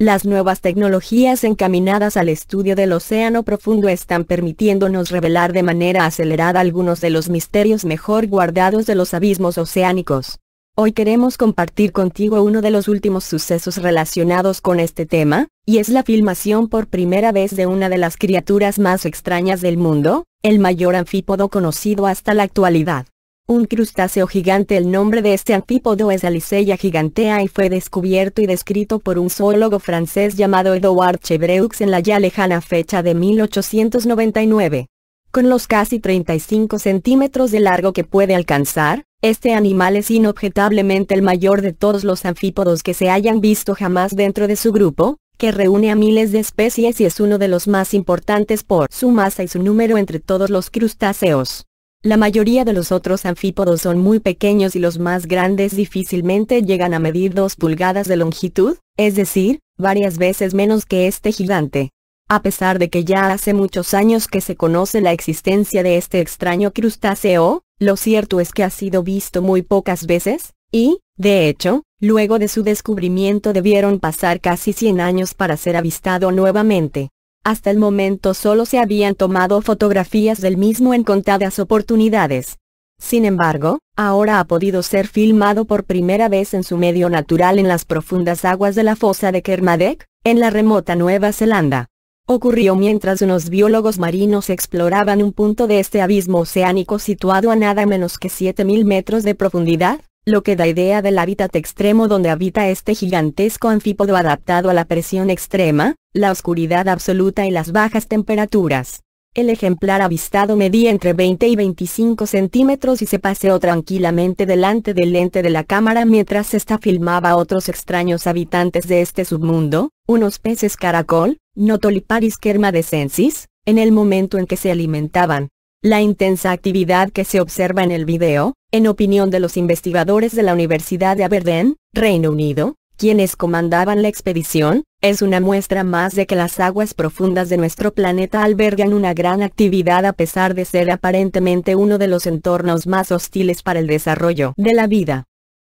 Las nuevas tecnologías encaminadas al estudio del océano profundo están permitiéndonos revelar de manera acelerada algunos de los misterios mejor guardados de los abismos oceánicos. Hoy queremos compartir contigo uno de los últimos sucesos relacionados con este tema, y es la filmación por primera vez de una de las criaturas más extrañas del mundo, el mayor anfípodo conocido hasta la actualidad un crustáceo gigante. El nombre de este anfípodo es Aliceia gigantea y fue descubierto y descrito por un zoólogo francés llamado Edouard Chevreux en la ya lejana fecha de 1899. Con los casi 35 centímetros de largo que puede alcanzar, este animal es inobjetablemente el mayor de todos los anfípodos que se hayan visto jamás dentro de su grupo, que reúne a miles de especies y es uno de los más importantes por su masa y su número entre todos los crustáceos. La mayoría de los otros anfípodos son muy pequeños y los más grandes difícilmente llegan a medir 2 pulgadas de longitud, es decir, varias veces menos que este gigante. A pesar de que ya hace muchos años que se conoce la existencia de este extraño crustáceo, lo cierto es que ha sido visto muy pocas veces, y, de hecho, luego de su descubrimiento debieron pasar casi 100 años para ser avistado nuevamente. Hasta el momento solo se habían tomado fotografías del mismo en contadas oportunidades. Sin embargo, ahora ha podido ser filmado por primera vez en su medio natural en las profundas aguas de la fosa de Kermadec, en la remota Nueva Zelanda. Ocurrió mientras unos biólogos marinos exploraban un punto de este abismo oceánico situado a nada menos que 7.000 metros de profundidad, lo que da idea del hábitat extremo donde habita este gigantesco anfípodo adaptado a la presión extrema, la oscuridad absoluta y las bajas temperaturas. El ejemplar avistado medía entre 20 y 25 centímetros y se paseó tranquilamente delante del lente de la cámara mientras esta filmaba a otros extraños habitantes de este submundo, unos peces caracol, Notoliparis desensis, en el momento en que se alimentaban. La intensa actividad que se observa en el video, en opinión de los investigadores de la Universidad de Aberdeen, Reino Unido, quienes comandaban la expedición, es una muestra más de que las aguas profundas de nuestro planeta albergan una gran actividad a pesar de ser aparentemente uno de los entornos más hostiles para el desarrollo de la vida.